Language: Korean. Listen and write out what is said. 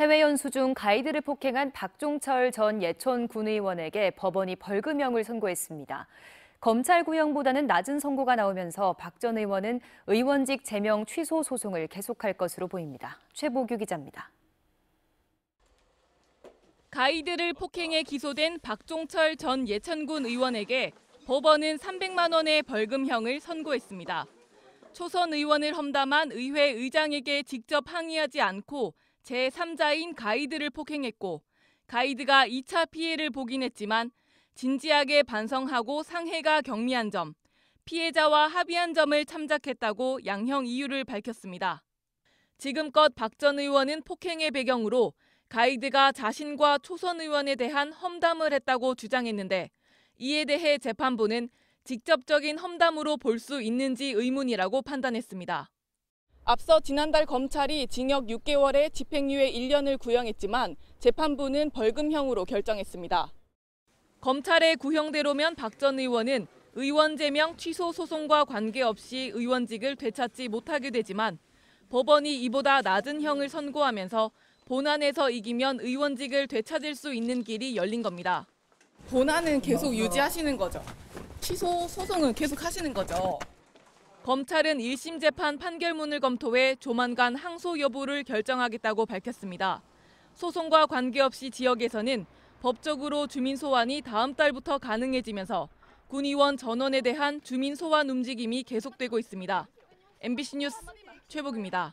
해외 연수 중 가이드를 폭행한 박종철 전 예천 군의원에게 법원이 벌금형을 선고했습니다. 검찰 구형보다는 낮은 선고가 나오면서 박 전 의원은 의원직 제명 취소 소송을 계속할 것으로 보입니다. 최보규 기자입니다. 가이드를 폭행해 기소된 박종철 전 예천군 의원에게 법원은 300만 원의 벌금형을 선고했습니다. 초선 의원을 험담한 의회 의장에게 직접 항의하지 않고 제3자인 가이드를 폭행했고 가이드가 2차 피해를 보긴 했지만 진지하게 반성하고 상해가 경미한 점, 피해자와 합의한 점을 참작했다고 양형 이유를 밝혔습니다. 지금껏 박 전 의원은 폭행의 배경으로 가이드가 자신과 초선 의원에 대한 험담을 했다고 주장했는데 이에 대해 재판부는 직접적인 험담으로 볼 수 있는지 의문이라고 판단했습니다. 앞서 지난달 검찰이 징역 6개월에 집행유예 1년을 구형했지만 재판부는 벌금형으로 결정했습니다. 검찰의 구형대로면 박 전 의원은 의원 제명 취소 소송과 관계없이 의원직을 되찾지 못하게 되지만 법원이 이보다 낮은 형을 선고하면서 본안에서 이기면 의원직을 되찾을 수 있는 길이 열린 겁니다. 본안은 계속 유지하시는 거죠? 취소 소송은 계속 하시는 거죠? 검찰은 1심 재판 판결문을 검토해 조만간 항소 여부를 결정하겠다고 밝혔습니다. 소송과 관계없이 지역에서는 법적으로 주민 소환이 다음 달부터 가능해지면서 군의원 전원에 대한 주민 소환 움직임이 계속되고 있습니다. MBC 뉴스 최복입니다.